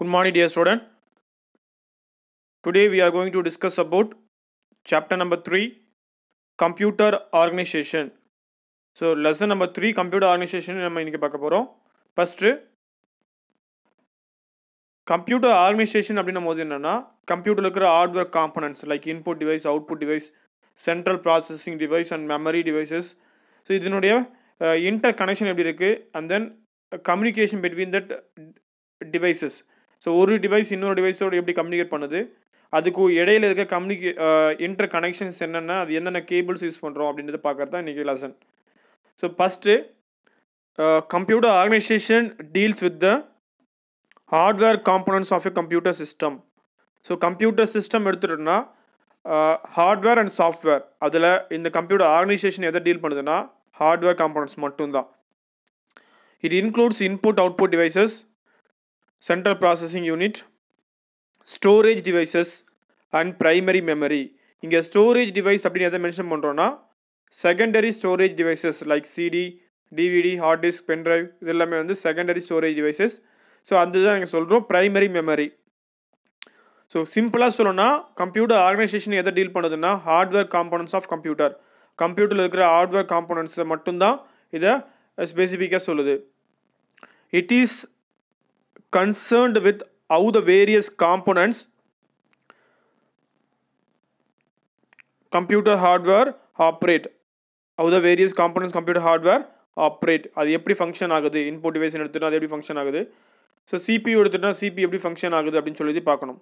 Good morning dear student today we are going to discuss about chapter number three computer organisation so lesson number three computer organisation நம்ம இன்றைக்கி பார்க்க போகிறோம் first computer organisation அப்படின்னும் போது என்னென்னா கம்ப்யூட்டரில் இருக்கிற hardware components like input device output device central processing device and memory devices so இதனுடைய இன்டர் uh, கனெக்ஷன் எப்படி இருக்குது and then communication between that devices so ஒரு டிவைஸ் இன்னொரு டிவைஸோடு எப்படி கம்யூனிகேட் பண்ணுது அதுக்கு இடையில இருக்க கம்யூனிகே இன்டர் கனெக்ஷன்ஸ் என்னென்னா அது என்னென்ன கேபிள்ஸ் யூஸ் பண்ணுறோம் அப்படின்றத பார்க்குறது தான் இன்றைக்கி lesson so first computer organisation deals with the hardware components of a computer system so computer system எடுத்துகிட்டோம்னா ஹார்ட்வேர் அண்ட் சாஃப்ட்வேர் அதில் இந்த கம்ப்யூட்டர் ஆர்கனைசேஷன் எதை டீல் பண்ணுதுன்னா ஹார்ட்வேர் காம்போனன்ஸ் மட்டும்தான் it includes input output devices central processing unit storage devices and primary memory இங்கே storage device அப்படின்னு எதை mention பண்ணுறோன்னா secondary storage devices like CD DVD hard disk pen drive இது எல்லாமே வந்து செகண்டரி ஸ்டோரேஜ் டிவைசஸ் ஸோ அது தான் நாங்கள் சொல்கிறோம் ப்ரைமரி மெமரி ஸோ சிம்பிளாக சொல்லணும்னா கம்ப்யூட்டர் ஆர்கனைசேஷன் எதை டீல் பண்ணுதுன்னா ஹார்ட்வேர் காம்போனன்ஸ் ஆஃப் கம்ப்யூட்டர் கம்ப்யூட்டரில் இருக்கிற ஹார்ட்வேர் காம்போனன்ட்ஸில் மட்டும்தான் இதை ஸ்பெசிஃபிக்காக சொல்லுது it is concerned with how the various components computer hardware operate how the various components computer hardware operate அது எப்படி ஃபங்க்ஷன் ஆகுது இன்புட் டிவைஸ் எடுத்துகிட்டா அது எப்படி ஃபங்க்ஷன் ஆகுது ஸோ சிபி எடுத்துகிட்டா சிபி எப்படி ஃபங்க்ஷன் ஆகுது அப்படின்னு சொல்லி பார்க்கணும்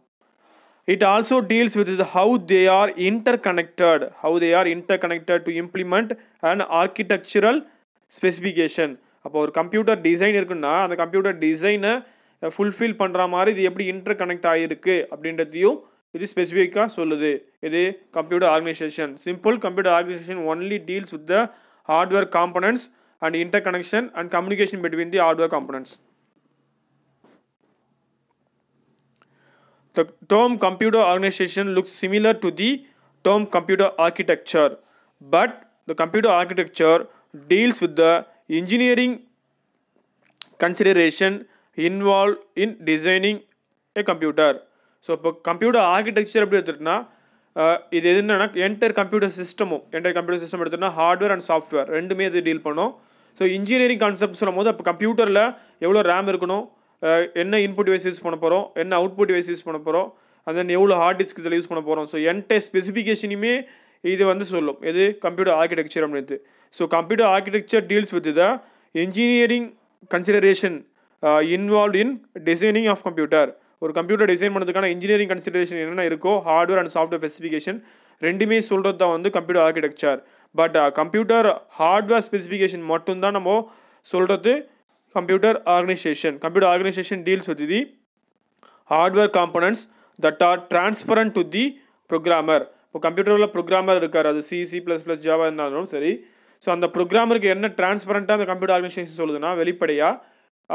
it also deals with how they are inter connected how they are inter connected to implement and architectural specification அப்போ ஒரு கம்ப்யூட்டர் டிசைன் இருக்குன்னா அந்த கம்ப்யூட்டர் டிசைனை ஃபுல்ஃபில் பண்ணுற மாதிரி இது எப்படி இன்டர் கனெக்ட் ஆகிருக்கு அப்படின்றதையும் இது ஸ்பெசிஃபிக்காக சொல்லுது இது computer organisation simple computer organisation only deals with the hardware components and inter connection and communication between the hardware components The term computer organization looks similar to the term computer architecture, but the computer architecture deals with the engineering consideration involve in designing a computer so இப்போ computer architecture எப்படி எடுத்துகிட்டோன்னா இது என்னன்னா entire computer சிஸ்டமும் entire computer system எடுத்தோம்னா hardware and software ரெண்டுமே இது deal பண்ணும் ஸோ இன்ஜினியரிங் கான்செப்ட் சொல்லும் போது அப்போ கம்ப்யூட்டரில் எவ்வளோ ரேம் இருக்கணும் என்ன இன்புட் வைஸ் யூஸ் பண்ண போகிறோம் என்ன அவுட்புட் வைஸ் யூஸ் பண்ண போகிறோம் அண்ட் தென் எவ்வளோ ஹார்ட் டிஸ்க் இதில் யூஸ் பண்ண போகிறோம் ஸோ என்டர் ஸ்பெசிஃபிகேஷனுமே இது வந்து சொல்லும் எது கம்ப்யூட்டர் ஆர்கிடெக்சர் அப்படின்றது so computer architecture deals with the engineering consideration involve in designing of computer ஒரு கம்ப்யூட்டர் டிசைன் பண்ணுறதுக்கான இன்ஜினியரிங் கன்சிடரேஷன் என்னென்ன இருக்கோ ஹார்ட்வேர் அண்ட் சாஃப்ட்வேர் ஸ்பெசிஃபிகேஷன் ரெண்டுமே சொல்கிறது தான் வந்து computer architecture but computer hardware specification மட்டும்தான் நம்ம சொல்கிறது computer organisation computer organisation deals with the hardware components that are transparent to the programmer இப்போ கம்ப்யூட்டரில் ப்ரோக்ராமர் இருக்கார் அது C C plus plus Java இருந்தாலும் சரி ஸோ அந்த ப்ரோக்ராமருக்கு என்ன டிரான்ஸ்பரண்ட்டாக அந்த கம்ப்யூட்டர் ஆர்கனைசேஷன் சொல்லுதுன்னா வெளிப்படையாக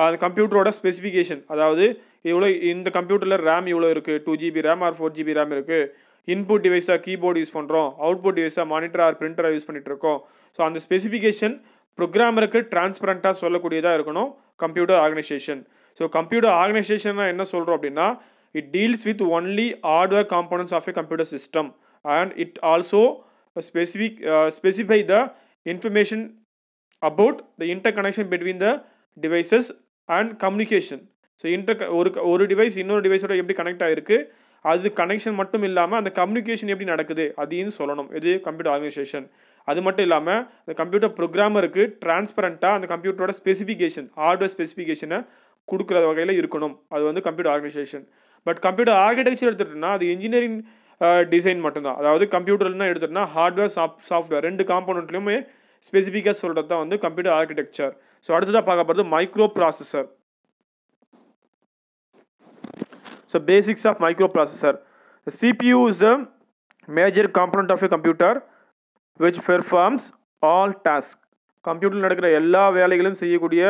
அந்த கம்ப்யூட்டரோட ஸ்பெசிஃபிகேஷன் அதாவது இவ்வளோ இந்த கம்ப்யூட்டரில் ரேம் இவ்வளோ இருக்குது two GB RAM or four GB RAM இருக்குது இன்புட் டிவைஸாக கீபோர்டு யூஸ் பண்ணுறோம் அவுட்புட் டிவைஸாக மானிட்டர் ஆர் பிரிண்டராக யூஸ் பண்ணிகிட்ருக்கோம் ஸோ அந்த ஸ்பெசிஃபிகேஷன் ப்ரோக்ராமருக்கு டிரான்ஸ்பரண்ட்டாக சொல்லக்கூடியதாக இருக்கணும் computer organisation so computer organisation என்ன சொல்கிறோம் அப்படின்னா it deals with only hardware components of a computer system and it also specific specify the information about the inter connection between the devices and communication so inter ஒரு ஒரு device இன்னொரு டிவைஸோட எப்படி connect ஆகிருக்கு அது connection மட்டும் இல்லாமல் அந்த communication எப்படி நடக்குது அதையும் சொல்லணும் இது கம்ப்யூட்டர் ஆர்கனைசேஷன் அது மட்டும் இல்லாமல் அந்த கம்ப்யூட்டர் ப்ரோக்ராமருக்கு டிரான்ஸ்பரண்ட்டாக அந்த கம்ப்யூட்டரோட ஸ்பெசிஃபிகேஷன் ஹார்ட்வேர் ஸ்பெசிஃபிகேஷனை கொடுக்குற வகையில் இருக்கணும் அது வந்து computer organisation but computer architecture எடுத்துட்டோம்னா அது இன்ஜினியரிங் டிசைன் மட்டும்தான் அதாவது கம்ப்யூட்டர்லாம் எடுத்துட்டோம்னா ஹார்ட்வேர் சாஃப்ட் சாஃப்ட்வேர் ரெண்டு காம்பனண்ட்லையுமே ஸ்பெசிஃபிக்காக சொல்கிறது தான் வந்து கம்ப்யூட்டர் ஆர்கிடெக்சர் ஸோ அடுத்ததாக பார்க்க போகிறது micro processor so basics of micro processor CPU is the major component of a computer which performs all task கம்ப்யூட்டரில் நடக்கிற எல்லா வேலைகளும் செய்யக்கூடிய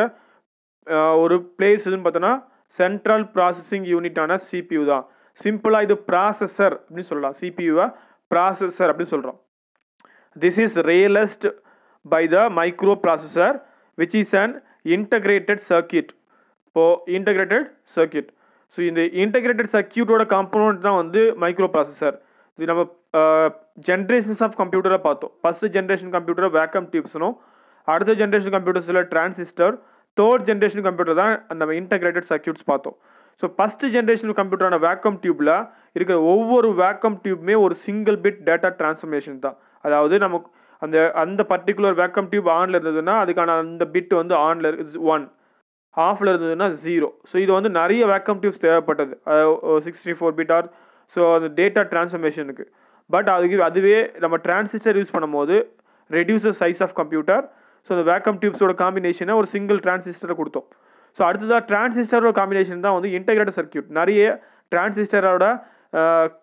ஒரு பிளேஸ் எதுன்னு பார்த்தோன்னா சென்ட்ரல் ப்ராசஸிங் யூனிட்டான சிபியூ தான் சிம்பிளாக இது ப்ராசஸர் அப்படின்னு சொல்லலாம் சிபியூவை ப்ராசஸர் அப்படின்னு சொல்கிறோம் this is realised by the micro processor which is an integrated circuit இப்போது இன்டகிரேட்டட் சர்க்கியூட் ஸோ இந்த இன்டகிரேட்டட் சர்க்கியூட்டோட காம்பனண்ட் தான் வந்து மைக்ரோ ப்ராசஸர் இது நம்ம ஜென்ரேஷன்ஸ் ஆஃப் கம்ப்யூட்டரை பார்த்தோம் ஃபஸ்ட்டு ஜென்ரேஷன் கம்ப்யூட்டரை வேக்கம் டியூப்ஸ்னும் அடுத்த ஜென்ரேஷன் கம்ப்யூட்டர்ஸில் டிரான்சிஸ்டர் தேர்ட் ஜென்ரேஷன் கம்ப்யூட்டர் தான் நம்ம இன்டகிரேட்டட் சர்க்கியூட்ஸ் பார்த்தோம் ஸோ ஃபஸ்ட் ஜென்ரேஷன் கம்ப்யூட்டரான வேக்கம் டியூப்பில் இருக்கிற ஒவ்வொரு வேக்கம் டியூப்புமே ஒரு சிங்கிள் பிட் டேட்டா டிரான்ஸ்ஃபர்மேஷன் தான் அதாவது நமக்கு அந்த அந்த பர்டிகுலர் வேக்கம் டியூப் ஆனில் இருந்ததுன்னா அதுக்கான அந்த பிட் வந்து ஆனில் இருக்கு ஒன் ஆஃபில் இருந்ததுன்னா ஜீரோ ஸோ இது வந்து நிறைய வேக்கம் டியூப்ஸ் தேவைப்பட்டது sixty four bit or so அந்த டேட்டா டிரான்ஸ்ஃபர்மேஷனுக்கு பட் அதுக்கு அதுவே நம்ம டிரான்சிஸ்டர் யூஸ் பண்ணும்போது the size of computer so அந்த வேக்கம் டியூப்ஸோட காம்பினேஷனை ஒரு சிங்கிள் டிரான்சிஸ்டரை கொடுத்தோம் ஸோ அடுத்ததாக டிரான்சிஸ்டரோட காம்பினேஷன் தான் வந்து இன்டெகிரேட்டட் சர்க்கியூட் நிறைய டிரான்சிஸ்டரோட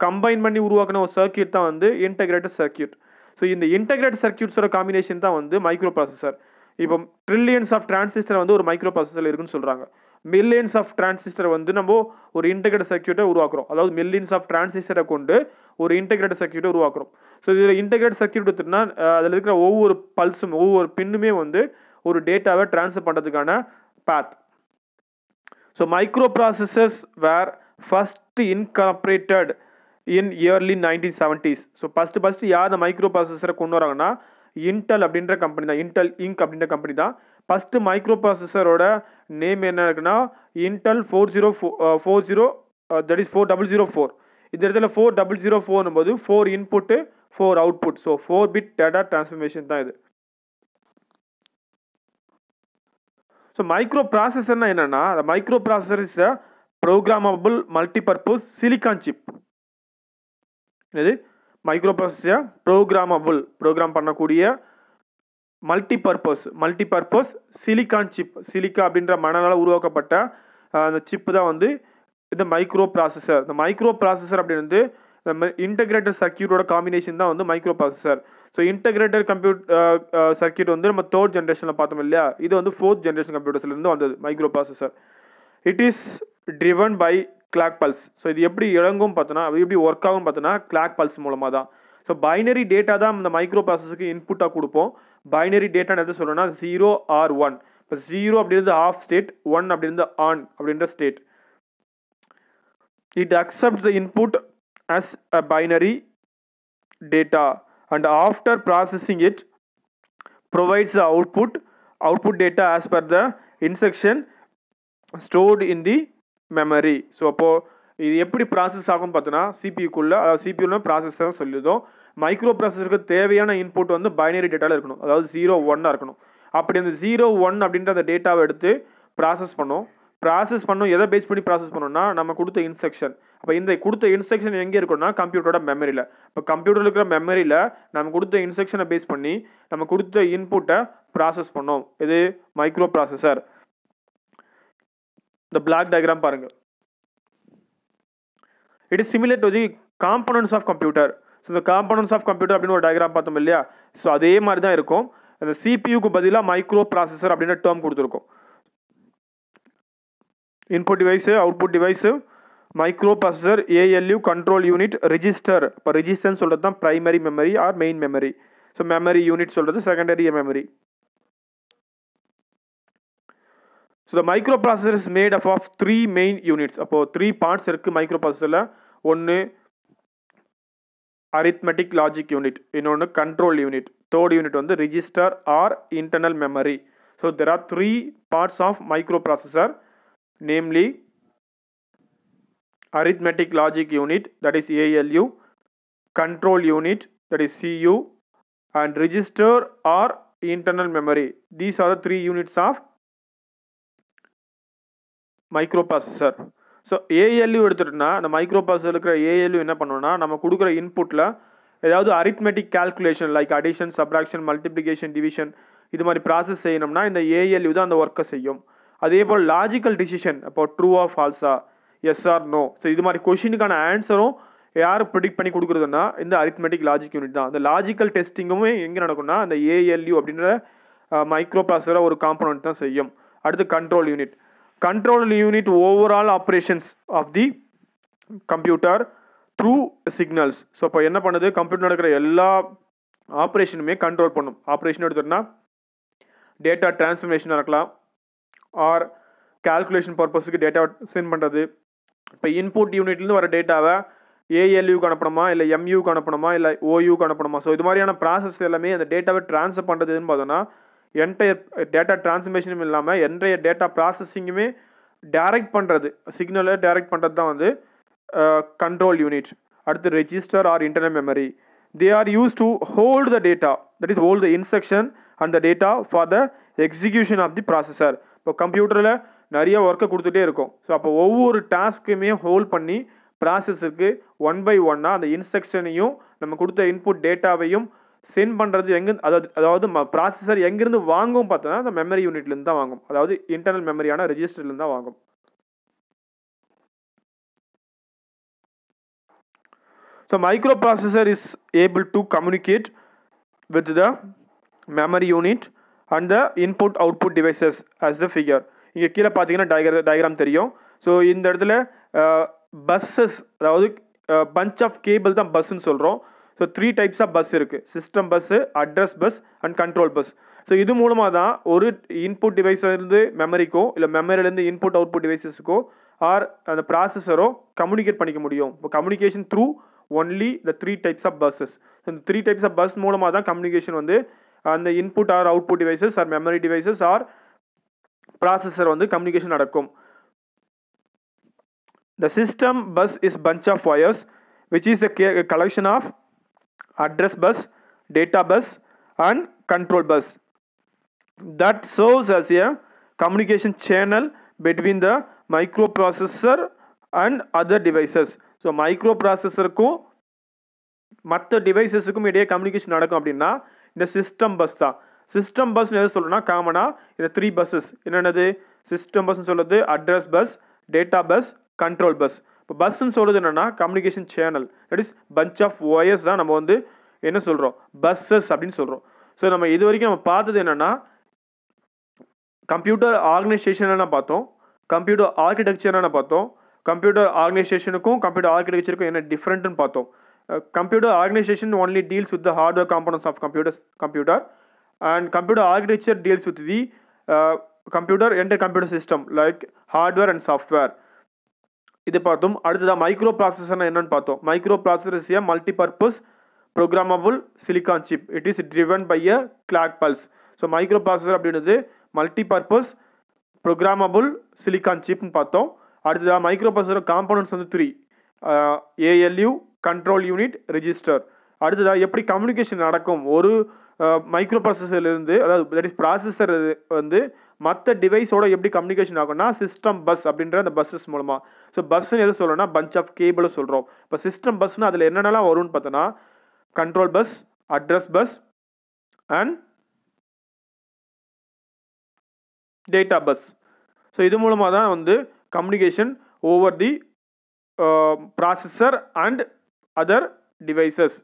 கம்பைன் பண்ணி உருவாக்கின ஒரு சர்க்கியூட் தான் வந்து இன்டெகிரேட்டட் சர்க்கியூட் ஸோ இந்த இன்டகிரேட் சர்க்கியூட்ஸோட காம்பினேஷன் தான் வந்து மைக்ரோ ப்ராசஸர் இப்போ ட்ரில்லியன்ஸ் ஆஃப் டிரான்சிஸ்டர் வந்து ஒரு மைக்ரோ ப்ராசஸர் இருக்குன்னு சொல்கிறாங்க மில்லியன்ஸ் ஆஃப் டிரான்சிஸ்டர் வந்து நம்ம ஒரு இன்டெகிரேட் சர்க்கியூட்டை உருவாக்குறோம் அதாவது மில்லியன்ஸ் ஆஃப் டிரான்சிஸ்டரை கொண்டு ஒரு இன்டெகிரேட் சர்க்கியூட்டை உருவாக்குறோம் ஸோ இதில் இன்டெகிரேட் சர்க்கியூட் எடுத்துனா அதில் இருக்கிற ஒவ்வொரு பல்ஸும் ஒவ்வொரு பின்னுமே வந்து ஒரு டேட்டாவை ட்ரான்ஸ்ஃபர் பண்ணுறதுக்கான path so micro processors were first incorporated in early nineteen seventies so first first யார் அந்த மைக்ரோ ப்ராசஸரை கொண்டு வராங்கன்னா இன்டெல் அப்படின்ற கம்பெனி தான் இன்டெல் இங்க் அப்படின்ற கம்பெனி தான் ஃபஸ்ட்டு மைக்ரோ ப்ராசஸரோட நேம் என்ன இருக்குன்னா Intel four zero four four zero that is four double zero four இந்த இடத்துல ஃபோர் டபுள் ஜீரோ ஃபோர்னும் four input four output so four bit data transformation தான் இது ஸோ மைக்ரோ ப்ராசஸர்னால் என்னென்னா அந்த micro processor is programmable multipurpose silicon chip இது micro ப்ராசஸாக ப்ரோக்ராமபுள் ப்ரோக்ராம் பண்ணக்கூடிய multi purpose multi purpose silicon chip silica அப்படின்ற மணலால் உருவாக்கப்பட்ட அந்த சிப்பு தான் வந்து இந்த மைக்ரோ ப்ராசஸர் இந்த மைக்ரோ ப்ராசஸர் அப்படின்னு வந்து இன்டகிரேட்டர் சர்க்கியூட்டோட காம்பினேஷன் தான் வந்து micro processor so integrated compute circuit வந்து நம்ம தேர்ட் ஜென்ரேஷனில் பார்த்தோம் இல்லையா இது வந்து ஃபோர்த் ஜென்ரேஷன் கம்ப்யூட்டர்ஸ்லேருந்து வந்தது micro processor it is driven by clock pulse so இது எப்படி இழங்கும் பார்த்தோன்னா எப்படி ஒர்க் ஆகும் பார்த்தோன்னா கிளாக் பல்ஸ் மூலமாக தான் ஸோ பைனரி டேட்டா தான் இந்த மைக்ரோ ப்ராசஸுக்கு இன்புட்டாக கொடுப்போம் பைனரி டேட்டான்னு எது சொல்லணும்னா ஜீரோ ஆர் ஒன் இப்போ ஜீரோ அப்படின்றது ஆஃப் ஸ்டேட் ஒன் அப்படின்றது ஆன் அப்படின்ற state it accept the input as a binary data and after processing it provides the output output data as per the instruction stored in the memory so அப்போது இது எப்படி process ஆகும் பார்த்தோன்னா சிபியூக்குள்ளே சிபியூலாம் process தான் சொல்லிடுதோம் micro ப்ராசஸருக்கு தேவையான input வந்து binary டேட்டாவில் இருக்கணும் அதாவது ஜீரோ ஒன்னாக இருக்கணும் அப்படி அந்த ஜீரோ ஒன் அப்படின்ற அந்த டேட்டாவை எடுத்து ப்ராசஸ் பண்ணோம் ப்ராசஸ் பண்ணும் எதை பேஸ் பண்ணி ப்ராசஸ் பண்ணோம்னா நம்ம கொடுத்த இன்ஸ்ட்ரக்ஷன் அப்போ இந்த கொடுத்த இன்ஸ்ட்ரக்ஷன் எங்கே இருக்குன்னா கம்ப்யூட்டரோட மெமரியில் இப்போ கம்ப்யூட்டரில் இருக்கிற மெமரியில் நம்ம கொடுத்த இன்ஸ்ட்ரக்ஷனை பேஸ் பண்ணி நம்ம கொடுத்த இன்புட்டை ப்ராசஸ் பண்ணோம் இது மைக்ரோ ப்ராசஸர் இந்த பிளாக் டயக்ராம் பாருங்க it is similar to the components of computer so இந்த காம்பனன்ஸ் ஆஃப் கம்ப்யூட்டர் அப்படின்னு ஒரு டயக்ராம் பார்த்தோம் இல்லையா ஸோ அதே மாதிரி தான் இருக்கும் அந்த சிபியூக்கு பதிலாக மைக்ரோ ப்ராசஸர் அப்படின்னு டேர்ம் கொடுத்துருக்கோம் input device output device microprocessor ALU control unit register இப்போ ரிஜிஸ்டர்னு சொல்கிறது தான் primary memory or main memory so memory unit சொல்கிறது secondary memory So the microprocessor is made up of three main units. Apo three parts irukku microprocessor la. One arithmetic logic unit. in Inonu control unit. Third unit on the register or internal memory. So there are three parts of microprocessor. Namely arithmetic logic unit that is ALU. Control unit that is CU. And register or internal memory. These are the three units of microprocessor so ALU எடுத்துகிட்டோன்னா அந்த microprocessor இருக்கிற ALU என்ன பண்ணுவோம்னா நம்ம கொடுக்குற இன்புட்டில் ஏதாவது arithmetic calculation like addition subtraction multiplication division இது மாதிரி ப்ராசஸ் செய்யணும்னா இந்த ஏஎல்யூ தான் அந்த ஒர்க்கை செய்யும் அதே போல் லாஜிக்கல் டிசிஷன் இப்போ ட்ரூ ஆஃப் ஃபால்ஸா எஸ் ஆர் நோ ஸோ இது மாதிரி கொஷினுக்கான ஆன்சரும் யார் ப்ரிடிக்ட் பண்ணி கொடுக்குறதுன்னா இந்த அரித்மெட்டிக் லாஜிக் யூனிட் தான் அந்த லாஜிக்கல் டெஸ்டிங்குமே எங்கே நடக்கும்னா அந்த ஏஎல்யூ அப்படின்ற மைக்ரோ ப்ராசராக ஒரு காம்பனண்ட் தான் செய்யும் அடுத்து control unit control unit overall operations of the computer through signals so இப்போ என்ன பண்ணுது கம்ப்யூட்டர் நடக்கிற எல்லா ஆப்ரேஷனுமே கண்ட்ரோல் பண்ணும் ஆப்ரேஷன் எடுத்துட்டோம்னா டேட்டா டிரான்ஸ்ஃபர்மேஷனாக நடக்கலாம் ஆர் கால்குலேஷன் பர்பஸுக்கு டேட்டா சென்ட் பண்ணுறது இப்போ இன்புட் யூனிட்லேருந்து வர டேட்டாவை ஏஎல்யூக்கு அனுப்பணுமா இல்லை எம்யூக்கு அனுப்பணுமா இல்லை ஓயூக்கு அனுப்பணுமா ஸோ இது மாதிரியான ப்ராசஸ் எல்லாமே அந்த டேட்டாவை ட்ரான்ஸ்ஃபர் பண்ணுறதுன்னு பார்த்தோன்னா என்டையர் டேட்டா டிரான்ஸ்மிஷனும் இல்லாமல் என்றைய டேட்டா ப்ராசஸிங்குமே டேரெக்ட் பண்ணுறது சிக்னலை டேரெக்ட் பண்ணுறது தான் வந்து கண்ட்ரோல் யூனிட் அடுத்து register or internal memory they are use to hold the data that is hold the instruction and the data for the execution of the processor இப்போ கம்ப்யூட்டரில் நிறைய ஒர்க்கை கொடுத்துட்டே இருக்கும் ஸோ அப்போ ஒவ்வொரு டாஸ்க்குமே ஹோல்ட் பண்ணி ப்ராசஸருக்கு ஒன் பை ஒன்னாக அந்த இன்ஸ்ட்ரக்ஷனையும் நம்ம கொடுத்த இன்புட் டேட்டாவையும் சென்ட் பண்ணுறது எங்கே அதாவது அதாவது ப்ராசஸர் எங்கேருந்து வாங்கும் பார்த்தோன்னா அந்த மெமரி யூனிட்லேருந்து தான் வாங்கும் அதாவது இன்டர்னல் மெமரியான ரெஜிஸ்டர்லேருந்து தான் வாங்கும் so micro processor is able to communicate with the memory unit and the input output devices as the figure இங்கே கீழே பார்த்தீங்கன்னா டயக்ரா டயக்ராம் தெரியும் ஸோ இந்த இடத்துல பஸ்ஸஸ் அதாவது பஞ்ச் ஆஃப் கேபிள் தான் பஸ்ஸுன்னு சொல்கிறோம் so three types of bus இருக்குது system bus address bus and control bus so இது மூலமாக தான் ஒரு இன்புட் டிவைஸ்லேருந்து மெமரிக்கோ இல்லை மெமரியிலேருந்து இன்புட் அவுட்புட் டிவைசஸ்க்கோ ஆர் அந்த ப்ராசஸரோ கம்யூனிகேட் பண்ணிக்க முடியும் இப்போ communication through only the three types of buses so இந்த த்ரீ டைப்ஸ் ஆஃப் பஸ் மூலமாக தான் கம்யூனிகேஷன் வந்து அந்த input or output devices or memory devices or processor வந்து கம்யூனிகேஷன் நடக்கும் the system bus is bunch of wires which is a collection of address bus, data bus and control bus that serves as a communication channel between the microprocessor and other devices. So மைக்ரோ ப்ராசஸருக்கும் மற்ற டிவைசஸுக்கும் இடையே communication நடக்கும் அப்படின்னா இந்த system bus தான் system bus எது சொல்லணும்னா காமனாக இந்த த்ரீ பஸ்ஸஸ் என்னென்னது சிஸ்டம் பஸ்ன்னு சொல்லுறது address bus data bus control bus இப்போ பஸ்ன்னு சொல்கிறது என்னென்னா communication channel that is bunch of wires தான் நம்ம வந்து என்ன சொல்கிறோம் பஸ்ஸஸ் அப்படின்னு சொல்கிறோம் ஸோ நம்ம இது வரைக்கும் நம்ம பார்த்தது என்னென்னா கம்ப்யூட்டர் ஆர்கனைசேஷன்லாம் பார்த்தோம் கம்ப்யூட்டர் ஆர்கிடெக்சர்னா பார்த்தோம் கம்ப்யூட்டர் ஆர்கனைசேஷனுக்கும் கம்ப்யூட்டர் ஆர்கிடெக்சருக்கும் என்ன டிஃப்ரெண்ட்டுன்னு பார்த்தோம் computer organisation only deals with the hardware components of computers computer and computer architecture deals with the computer enter computer system like hardware and software இது பார்த்தோம் அடுத்ததாக மைக்ரோ ப்ராசஸர்னா என்னன்னு பார்த்தோம் micro processor is a multipurpose programmable silicon chip it is driven by a clock pulse so microprocessor அப்படின்றது multipurpose programmable silicon சிப்னு பார்த்தோம் அடுத்ததாக மைக்ரோ ப்ராசஸர் காம்பனன்ட்ஸ் வந்து three ALU control unit register அடுத்ததாக எப்படி கம்யூனிகேஷன் நடக்கும் ஒரு மைக்ரோ ப்ராசஸர்லேருந்து அதாவது தட் இஸ் ப்ராசஸர் வந்து மற்ற டிவைஸோட எப்படி கம்யூனிகேஷன் ஆகும்னா சிஸ்டம் பஸ் அப்படின்ற அந்த பஸ்ஸஸ் மூலமாக ஸோ பஸ்ஸுன்னு எது சொல்லணும்னா பஞ்ச் ஆஃப் கேபிள் சொல்கிறோம் இப்போ சிஸ்டம் பஸ்ன்னு அதில் என்னென்னலாம் வரும்னு பார்த்தோன்னா control bus address bus and data bus so இது மூலமாக தான் வந்து communication over the processor and other devices